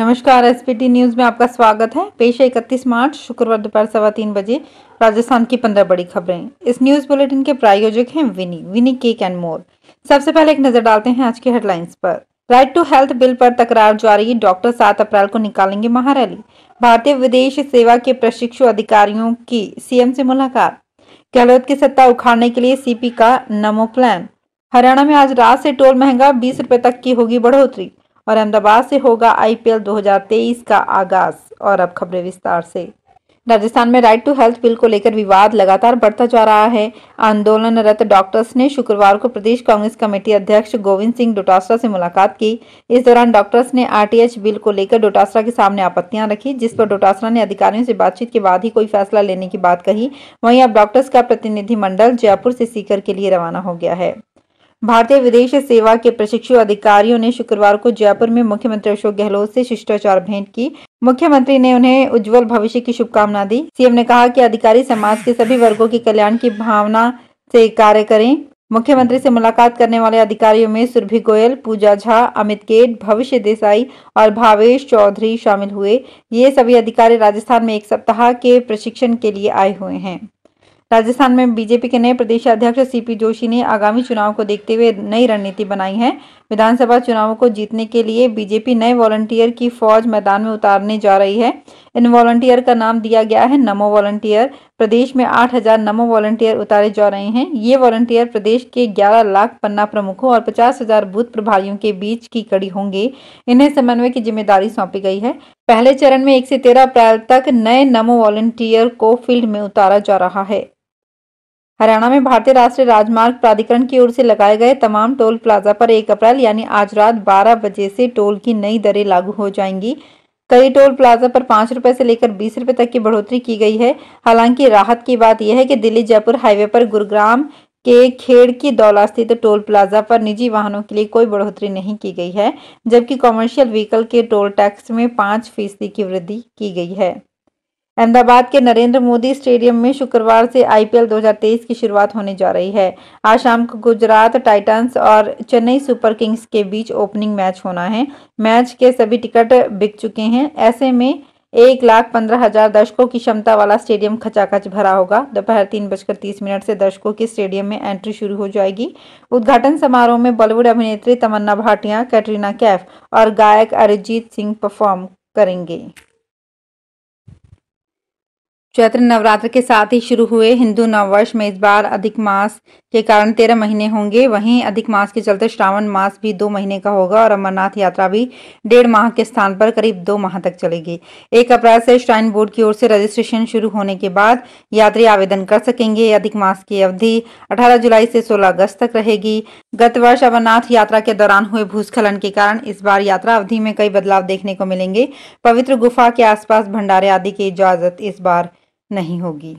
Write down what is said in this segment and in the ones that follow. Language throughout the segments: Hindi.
नमस्कार एस पी टी न्यूज़ में आपका स्वागत है पेश है इकतीस मार्च शुक्रवार दोपहर सवा तीन बजे राजस्थान की पंद्रह बड़ी खबरें इस न्यूज़ बुलेटिन के प्रायोजक हैं विनी विनी केक एंड मोर सबसे पहले एक नज़र डालते हैं आज के हेडलाइंस पर राइट टू हेल्थ बिल पर तकरार जारी डॉक्टर सात अप्रैल को निकालेंगे महारैली भारतीय विदेश सेवा के प्रशिक्षु अधिकारियों की सीएम से मुलाकात गहलोत की सत्ता उखाड़ने के लिए सीपी का नमो प्लान हरियाणा में आज रात से टोल महंगा बीस रुपए तक की होगी बढ़ोतरी और अहमदाबाद से होगा आईपीएल 2023 का आगाज और अब खबरें विस्तार से राजस्थान में राइट टू हेल्थ बिल को लेकर विवाद लगातार बढ़ता जा रहा है आंदोलनरत डॉक्टर्स ने शुक्रवार को प्रदेश कांग्रेस कमेटी अध्यक्ष गोविंद सिंह डोटासरा से मुलाकात की इस दौरान डॉक्टर्स ने आरटीएच बिल को लेकर डोटासरा के सामने आपत्तियां रखी जिस पर डोटासरा ने अधिकारियों से बातचीत के बाद ही कोई फैसला लेने की बात कही वहीं अब डॉक्टर्स का प्रतिनिधिमंडल जयपुर से सीकर के लिए रवाना हो गया है भारतीय विदेश सेवा के प्रशिक्षु अधिकारियों ने शुक्रवार को जयपुर में मुख्यमंत्री अशोक गहलोत से शिष्टाचार भेंट की मुख्यमंत्री ने उन्हें उज्जवल भविष्य की शुभकामना दी सीएम ने कहा कि अधिकारी समाज के सभी वर्गों के कल्याण की भावना से कार्य करें मुख्यमंत्री से मुलाकात करने वाले अधिकारियों में सुरभि गोयल पूजा झा अमित केट भविष्य देसाई और भावेश चौधरी शामिल हुए ये सभी अधिकारी राजस्थान में एक सप्ताह के प्रशिक्षण के लिए आए हुए हैं राजस्थान में बीजेपी के नए प्रदेश अध्यक्ष सीपी जोशी ने आगामी चुनाव को देखते हुए नई रणनीति बनाई है विधानसभा चुनावों को जीतने के लिए बीजेपी नए वॉलंटियर की फौज मैदान में उतारने जा रही है इन वॉलंटियर का नाम दिया गया है नमो वॉलंटियर प्रदेश में 8000 नमो वॉलंटियर उतारे जा रहे हैं ये वॉलंटियर प्रदेश के 11 लाख पन्ना प्रमुखों और 50,000 बूथ प्रभारियों के बीच की कड़ी होंगे इन्हें समन्वय की जिम्मेदारी सौंपी गई है पहले चरण में एक से तेरह अप्रैल तक नए नमो वॉलंटियर को फील्ड में उतारा जा रहा है हरियाणा में भारतीय राष्ट्रीय राजमार्ग प्राधिकरण की ओर से लगाए गए तमाम टोल प्लाजा पर एक अप्रैल यानी आज रात 12 बजे से टोल की नई दरें लागू हो जाएंगी कई टोल प्लाजा पर पांच रुपए से लेकर बीस रुपए तक की बढ़ोतरी की गई है हालांकि राहत की बात यह है कि दिल्ली जयपुर हाईवे पर गुरुग्राम के खेड़ की दौला स्थित टोल प्लाजा पर निजी वाहनों के लिए कोई बढ़ोतरी नहीं की गई है जबकि कॉमर्शियल व्हीकल के टोल टैक्स में पाँच फीसदी की वृद्धि की गई है अहमदाबाद के नरेंद्र मोदी स्टेडियम में शुक्रवार से आईपीएल 2023 की शुरुआत होने जा रही है आज शाम को गुजरात टाइटंस और चेन्नई सुपर किंग्स के बीच ओपनिंग मैच होना है मैच के सभी टिकट बिक चुके हैं ऐसे में एक लाख पंद्रह हजार दर्शकों की क्षमता वाला स्टेडियम खचाखच भरा होगा दोपहर तीन बजकर तीस मिनट से दर्शकों की स्टेडियम में एंट्री शुरू हो जाएगी उद्घाटन समारोह में बॉलीवुड अभिनेत्री तमन्ना भाटिया कैटरीना कैफ और गायक अरिजीत सिंह परफॉर्म करेंगे चैत्र नवरात्र के साथ ही शुरू हुए हिंदू नववर्ष में इस बार अधिक मास के कारण तेरह महीने होंगे वहीं अधिक मास के चलते श्रावण मास भी दो महीने का होगा और अमरनाथ यात्रा भी डेढ़ माह के स्थान पर करीब दो माह तक चलेगी एक अप्रैल से श्राइन बोर्ड की ओर से रजिस्ट्रेशन शुरू होने के बाद यात्री आवेदन कर सकेंगे अधिक मास की अवधि अठारह जुलाई से सोलह अगस्त तक रहेगी गत वर्ष अमरनाथ यात्रा के दौरान हुए भूस्खलन के कारण इस बार यात्रा अवधि में कई बदलाव देखने को मिलेंगे पवित्र गुफा के आसपास भंडारे आदि की इजाजत इस बार नहीं होगी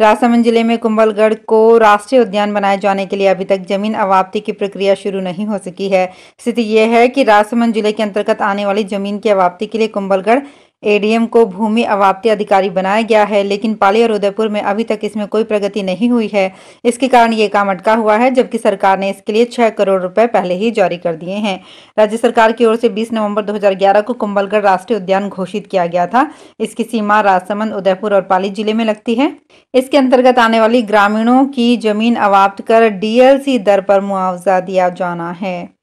राजसमंद जिले में कुंभलगढ़ को राष्ट्रीय उद्यान बनाए जाने के लिए अभी तक जमीन अवाप्ति की प्रक्रिया शुरू नहीं हो सकी है स्थिति यह है कि राजसमंद जिले के अंतर्गत आने वाली जमीन की अवाप्ति के लिए कुंभलगढ़ एडीएम को भूमि अवाप्ति अधिकारी बनाया गया है लेकिन पाली और उदयपुर में अभी तक इसमें कोई प्रगति नहीं हुई है इसके कारण ये काम अटका हुआ है जबकि सरकार ने इसके लिए छह करोड़ रुपए पहले ही जारी कर दिए हैं राज्य सरकार की ओर से 20 नवंबर 2011 को कुंभलगढ़ राष्ट्रीय उद्यान घोषित किया गया था इसकी सीमा राजसमंद उदयपुर और पाली जिले में लगती है इसके अंतर्गत आने वाली ग्रामीणों की जमीन अवाप्त कर डीएलसी दर पर मुआवजा दिया जाना है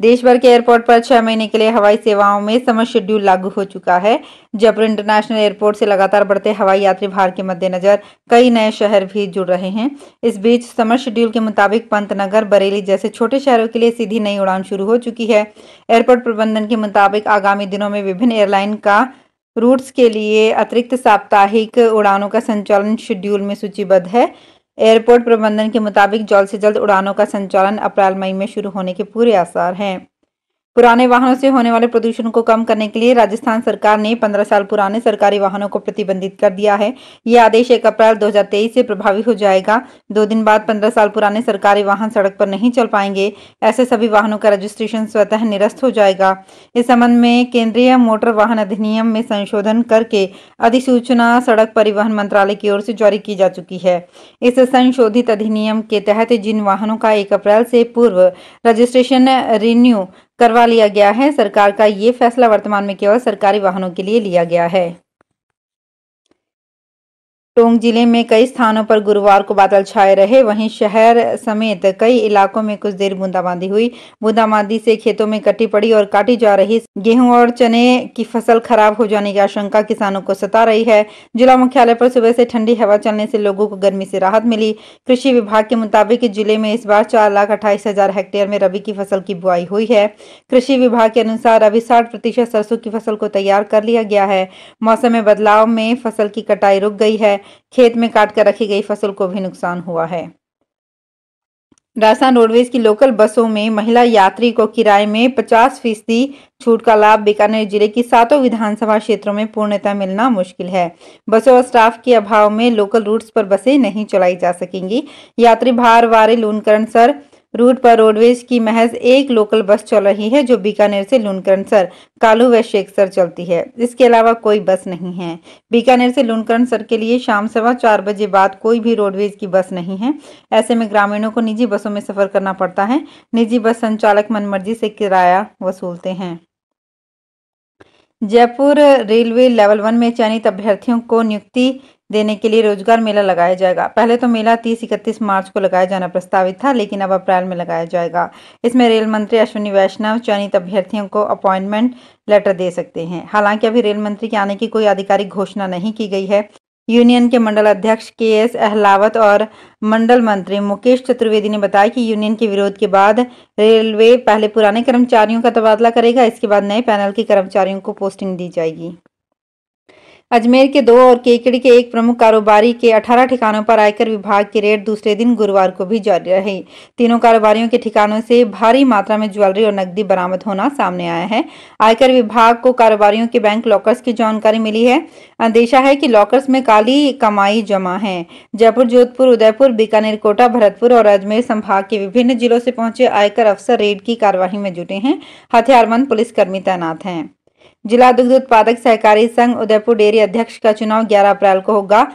देश भर के एयरपोर्ट पर छह महीने के लिए हवाई सेवाओं में समर शेड्यूल लागू हो चुका है जयपुर इंटरनेशनल एयरपोर्ट से लगातार बढ़ते हवाई यात्री भार के मद्देनजर कई नए शहर भी जुड़ रहे हैं इस बीच समर शेड्यूल के मुताबिक पंतनगर बरेली जैसे छोटे शहरों के लिए सीधी नई उड़ान शुरू हो चुकी है एयरपोर्ट प्रबंधन के मुताबिक आगामी दिनों में विभिन्न एयरलाइन का रूट्स के लिए अतिरिक्त साप्ताहिक उड़ानों का संचालन शेड्यूल में सूचीबद्ध है एयरपोर्ट प्रबंधन के मुताबिक जल्द से जल्द उड़ानों का संचालन अप्रैल मई में शुरू होने के पूरे आसार हैं पुराने वाहनों से होने वाले प्रदूषण को कम करने के लिए राजस्थान सरकार ने 15 साल पुराने सरकारी वाहनों को प्रतिबंधित कर दिया है ये आदेश 1 अप्रैल 2023 से प्रभावी हो जाएगा दो दिन बाद 15 साल पुराने सरकारी वाहन सड़क पर नहीं चल पाएंगे ऐसे सभी वाहनों का रजिस्ट्रेशन स्वतः निरस्त हो जाएगा इस संबंध में केंद्रीय मोटर वाहन अधिनियम में संशोधन करके अधिसूचना सड़क परिवहन मंत्रालय की ओर से जारी की जा चुकी है इस संशोधित अधिनियम के तहत जिन वाहनों का एक अप्रैल से पूर्व रजिस्ट्रेशन रिन्यू करवा लिया गया है सरकार का ये फैसला वर्तमान में केवल सरकारी वाहनों के लिए लिया गया है टोंग जिले में कई स्थानों पर गुरुवार को बादल छाए रहे वहीं शहर समेत कई इलाकों में कुछ देर बूंदाबांदी हुई बूंदाबांदी से खेतों में कटी पड़ी और काटी जा रही गेहूं और चने की फसल खराब हो जाने की आशंका किसानों को सता रही है जिला मुख्यालय पर सुबह से ठंडी हवा चलने से लोगों को गर्मी से राहत मिली कृषि विभाग के मुताबिक जिले में इस बार चार लाख अट्ठाईस हजार हेक्टेयर में रबी की फसल की बुआई हुई है कृषि विभाग के अनुसार अभी साठ प्रतिशत सरसों की फसल को तैयार कर लिया गया है मौसम में बदलाव में फसल की कटाई रुक गई है खेत में काट कर रखी गई फसल को भी नुकसान हुआ है राजस्थान रोडवेज की लोकल बसों में महिला यात्री को किराए में 50 फीसदी छूट का लाभ बीकानेर जिले की सातों विधानसभा क्षेत्रों में पूर्णतः मिलना मुश्किल है बसों और स्टाफ के अभाव में लोकल रूट्स पर बसें नहीं चलाई जा सकेंगी यात्री भार वारे लूनकरण सर रूट पर रोडवेज की महज एक लोकल बस चल रही है जो बीकानेर से लूनकरणसर कालू व शेखसर चलती है इसके अलावा कोई बस नहीं है बीकानेर से लूनकरणसर के लिए शाम सवा चार बजे बाद कोई भी रोडवेज की बस नहीं है ऐसे में ग्रामीणों को निजी बसों में सफर करना पड़ता है निजी बस संचालक मनमर्जी से किराया वसूलते हैं जयपुर रेलवे लेवल वन में चयनित अभ्यर्थियों को नियुक्ति देने के लिए रोजगार मेला लगाया जाएगा पहले तो मेला 30 इकतीस मार्च को लगाया जाना प्रस्तावित था लेकिन अब अप्रैल में लगाया जाएगा इसमें रेल मंत्री अश्विनी वैष्णव चयनित अभ्यर्थियों को अपॉइंटमेंट लेटर दे सकते हैं हालांकि अभी रेल मंत्री के आने की कोई आधिकारिक घोषणा नहीं की गई है यूनियन के मंडल अध्यक्ष के एस अहलावत और मंडल मंत्री मुकेश चतुर्वेदी ने बताया कि यूनियन के विरोध के बाद रेलवे पहले पुराने कर्मचारियों का तबादला करेगा इसके बाद नए पैनल के कर्मचारियों को पोस्टिंग दी जाएगी अजमेर के दो और केकड़ी के एक प्रमुख कारोबारी के 18 ठिकानों पर आयकर विभाग की रेड दूसरे दिन गुरुवार को भी जारी रही तीनों कारोबारियों के ठिकानों से भारी मात्रा में ज्वेलरी और नकदी बरामद होना सामने आया है आयकर विभाग को कारोबारियों के बैंक लॉकर्स की जानकारी मिली है अंदेशा है कि लॉकर्स में काली कमाई जमा है जयपुर जोधपुर उदयपुर बीकानेर कोटा भरतपुर और अजमेर संभाग के विभिन्न जिलों से पहुंचे आयकर अफसर रेड की कार्यवाही में जुटे हैं हथियारबंद पुलिसकर्मी तैनात हैं जिला दुग्ध उत्पादक सहकारी संघ उदयपुर डेयरी अध्यक्ष का चुनाव 11 अप्रैल को होगा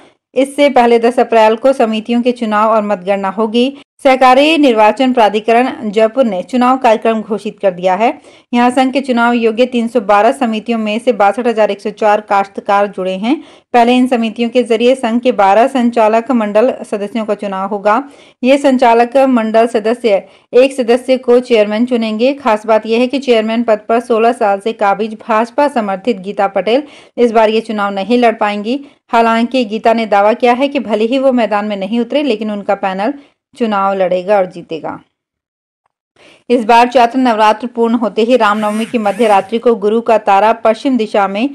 इससे पहले 10 अप्रैल को समितियों के चुनाव और मतगणना होगी सहकारी निर्वाचन प्राधिकरण जयपुर ने चुनाव कार्यक्रम घोषित कर दिया है यहां संघ के चुनाव योग्य 312 समितियों में से बासठ काश्तकार जुड़े हैं पहले इन समितियों के जरिए संघ के 12 संचालक मंडल सदस्यों का चुनाव होगा ये संचालक मंडल सदस्य एक सदस्य को चेयरमैन चुनेंगे खास बात यह है कि चेयरमैन पद पर सोलह साल से काबिज भाजपा समर्थित गीता पटेल इस बार ये चुनाव नहीं लड़ पाएंगी हालांकि गीता ने दावा किया है कि भले ही वो मैदान में नहीं उतरे लेकिन उनका पैनल चुनाव लड़ेगा और जीतेगा इस बार चैत्र नवरात्र पूर्ण होते ही रामनवमी की मध्य रात्रि को गुरु का तारा पश्चिम दिशा में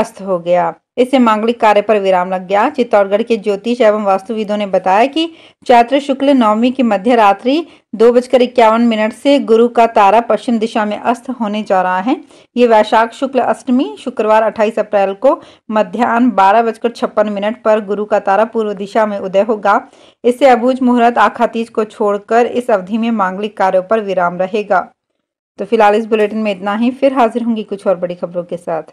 अस्त हो गया इससे मांगलिक कार्य पर विराम लग गया चित्तौड़गढ़ के ज्योतिष एवं वास्तुविदों ने बताया कि चैत्र शुक्ल नवमी की मध्य रात्रि दो बजकर इक्यावन मिनट से गुरु का तारा पश्चिम दिशा में अस्त होने जा रहा है ये वैशाख शुक्ल अष्टमी शुक्रवार अट्ठाईस अप्रैल को मध्यान्ह बारह बजकर छप्पन मिनट पर गुरु का तारा पूर्व दिशा में उदय होगा इससे अबूझ मुहूर्त आखातीज को छोड़कर इस अवधि में मांगलिक कार्यों पर विराम रहेगा तो फिलहाल इस बुलेटिन में इतना ही फिर हाजिर होंगी कुछ और बड़ी खबरों के साथ